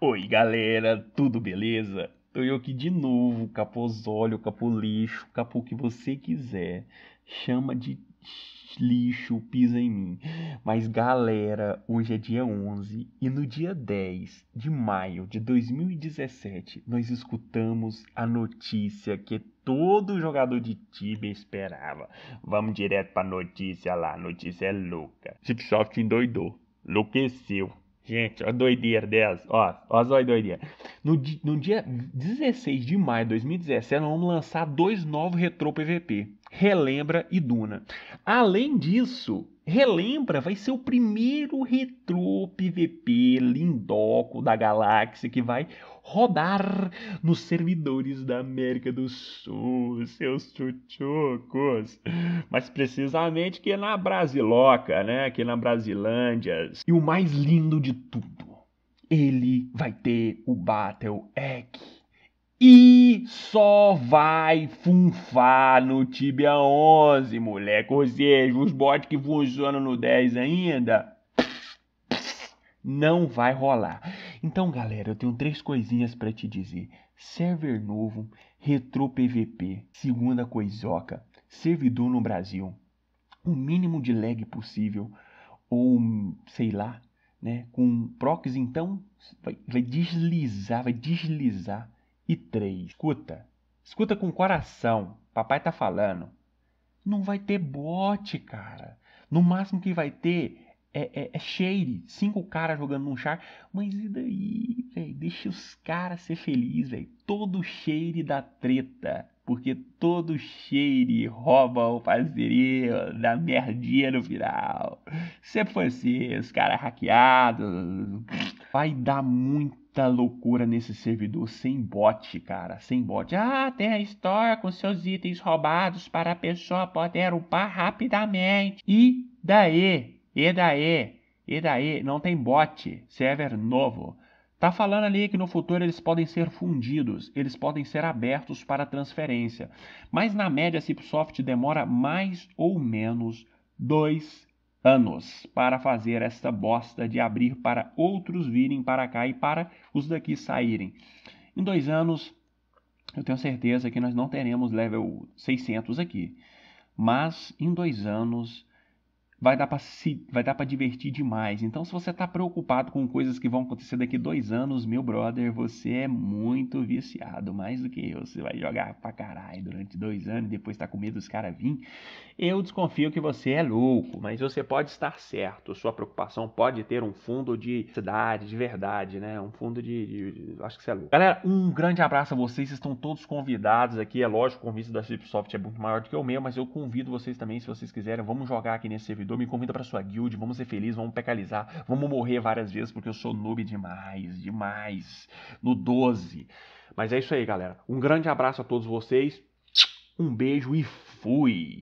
Oi galera, tudo beleza? Tô eu aqui de novo, capozóleo, capo lixo, capo que você quiser. Chama de lixo, pisa em mim. Mas galera, hoje é dia 11 e no dia 10 de maio de 2017 nós escutamos a notícia que todo jogador de time esperava. Vamos direto pra notícia lá, a notícia é louca. Chipsoft endoidou, enlouqueceu. Gente, ó doideira dessa. Ó, ó só doideira. No, no dia 16 de maio de 2017, nós vamos lançar dois novos retro PVP relembra e Duna. Além disso, relembra vai ser o primeiro retro PVP lindoco da galáxia que vai rodar nos servidores da América do Sul, seus chuchucos. Mas precisamente que na Brasiloca, né? Aqui na Brasilândia. E o mais lindo de tudo, ele vai ter o Battle Egg. E só vai funfar no Tibia 11, moleque. Ou seja, os bots que funcionam no 10 ainda não vai rolar. Então, galera, eu tenho três coisinhas para te dizer. Server novo, retro PVP, segunda coisoca, servidor no Brasil, o mínimo de lag possível ou sei lá, né, com proxy, então vai, vai deslizar, vai deslizar e três. Escuta, escuta com o coração, papai tá falando. Não vai ter bote, cara. No máximo que vai ter é, é, é cinco caras jogando num char. Mas e daí, velho? Deixa os caras ser felizes, velho. Todo cheire da treta. Porque todo cheire rouba o parceiro da merdinha no final. Sempre foi assim, os caras hackeados. Vai dar muito muita loucura nesse servidor sem bot, cara, sem bot. Ah, tem a história com seus itens roubados para a pessoa poder upar rapidamente. E daí? E daí? E daí? Não tem bot, server novo. Tá falando ali que no futuro eles podem ser fundidos, eles podem ser abertos para transferência. Mas na média, a Cipsoft demora mais ou menos dois anos para fazer esta bosta de abrir para outros virem para cá e para os daqui saírem. Em dois anos, eu tenho certeza que nós não teremos level 600 aqui. Mas em dois anos vai dar para se vai dar para divertir demais. Então, se você está preocupado com coisas que vão acontecer daqui dois anos, meu brother, você é muito viciado, mais do que eu. Você vai jogar pra caralho durante dois anos, depois tá com medo dos caras vir. Eu desconfio que você é louco, mas você pode estar certo. Sua preocupação pode ter um fundo de cidade, de verdade, né? Um fundo de, de, de acho que você é louco. Galera, um grande abraço a vocês. Vocês estão todos convidados aqui. É lógico, o convite da Chipsoft é muito maior do que o meu, mas eu convido vocês também, se vocês quiserem, vamos jogar aqui nesse servidor servidor, me convida para sua guild, vamos ser felizes, vamos pecalizar, vamos morrer várias vezes porque eu sou noob demais, demais. No 12. Mas é isso aí, galera. Um grande abraço a todos vocês. Um beijo e fui.